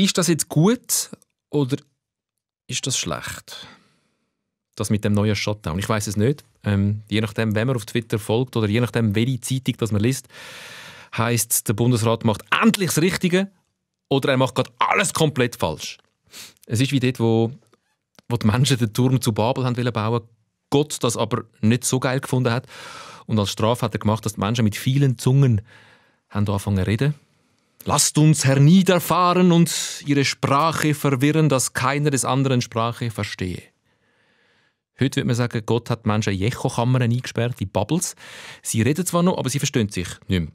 Ist das jetzt gut oder ist das schlecht? Das mit dem neuen Shutdown. Ich weiß es nicht. Ähm, je nachdem, wenn man auf Twitter folgt oder je nachdem, welche Zeitung das man liest, heißt der Bundesrat macht endlich das Richtige oder er macht gerade alles komplett falsch. Es ist wie dort, wo, wo die Menschen den Turm zu Babel haben wollen bauen, Gott das aber nicht so geil gefunden hat und als Strafe hat er gemacht, dass die Menschen mit vielen Zungen haben angefangen zu reden Lasst uns herniederfahren und ihre Sprache verwirren, dass keiner des anderen Sprache verstehe. Heute würde man sagen, Gott hat Menschen in Jechokammern eingesperrt, in Bubbles. Sie reden zwar noch, aber sie verstehen sich nicht mehr.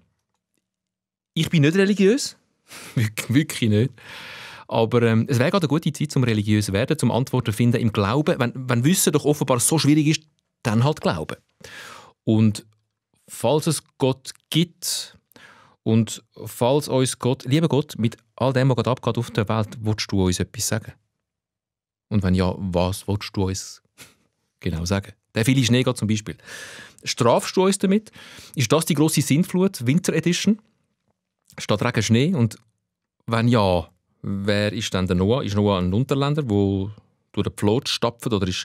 Ich bin nicht religiös, wirklich nicht. Aber ähm, es wäre gerade eine gute Zeit, um religiös zu werden, um Antworten zu finden im Glauben. Wenn, wenn Wissen doch offenbar so schwierig ist, dann halt Glauben. Und falls es Gott gibt, und falls uns Gott, lieber Gott, mit all dem, was gerade abgeht auf der Welt, willst du uns etwas sagen? Und wenn ja, was willst du uns genau sagen? Der viele Schnee geht zum Beispiel. Strafst du uns damit? Ist das die große Sintflut, Winter Edition? Statt Regen Schnee? Und wenn ja, wer ist dann der Noah? Ist Noah ein Unterländer, der durch den Pflot stapft? Oder ist,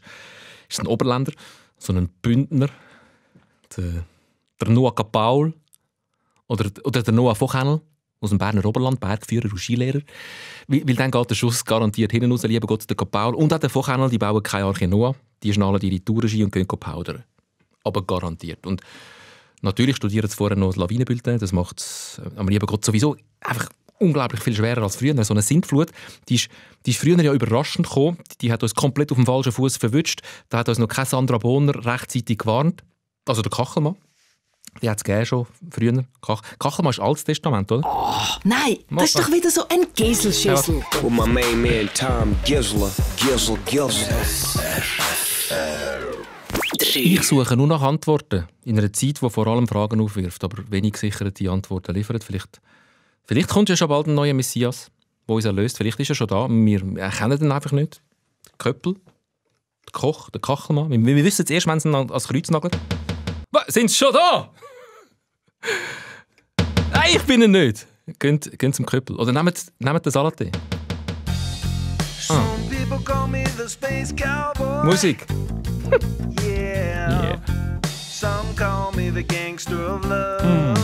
ist es ein Oberländer? So ein Bündner? Der, der Noah Kapaul? Oder, oder der Noah Vochhennel aus dem Berner Oberland, Bergführer und Skilehrer. Weil, weil dann geht der Schuss garantiert hinten raus, lieber Gott, der Paul. Und auch der Vochhennel, die bauen keine Arche Noah. Die schnallen ihre Tourenski und gehen powdern. Aber garantiert. Und natürlich studieren sie vorher noch das Lawinenbilden. Das macht es äh, am lieben Gott sowieso einfach unglaublich viel schwerer als früher. So eine Sintflut, die ist, die ist früher ja überraschend gekommen. Die hat uns komplett auf dem falschen Fuß verwünscht. Da hat uns noch kein Sandra Bohner rechtzeitig gewarnt. Also der Kachelmann. Die hat es schon früher. Kach Kachelmann ist altes Testament, oder? Oh, nein, Mal das ist doch wieder so ein Gieselschüssel. Ja. With my main man Tom Gizzler, Gizzle, Gizzle. Ich suche nur nach Antworten. In einer Zeit, die vor allem Fragen aufwirft, aber wenig gesicherte Antworten liefert. Vielleicht, vielleicht kommt ja schon bald ein neuer Messias, der uns erlöst. Vielleicht ist er schon da. Wir erkennen ihn einfach nicht. Köppel, der Koch, der Kachelmann. Wir, wir wissen es erst, wenn es als Kreuz nagelt. Sind sie schon da? Nein, ich bin er nicht. Geht, geht zum Köppel. Oder nehmt, nehmt den Salat. Ah. Musik. yeah. yeah. Some call me the gangster of hmm. love. Mm.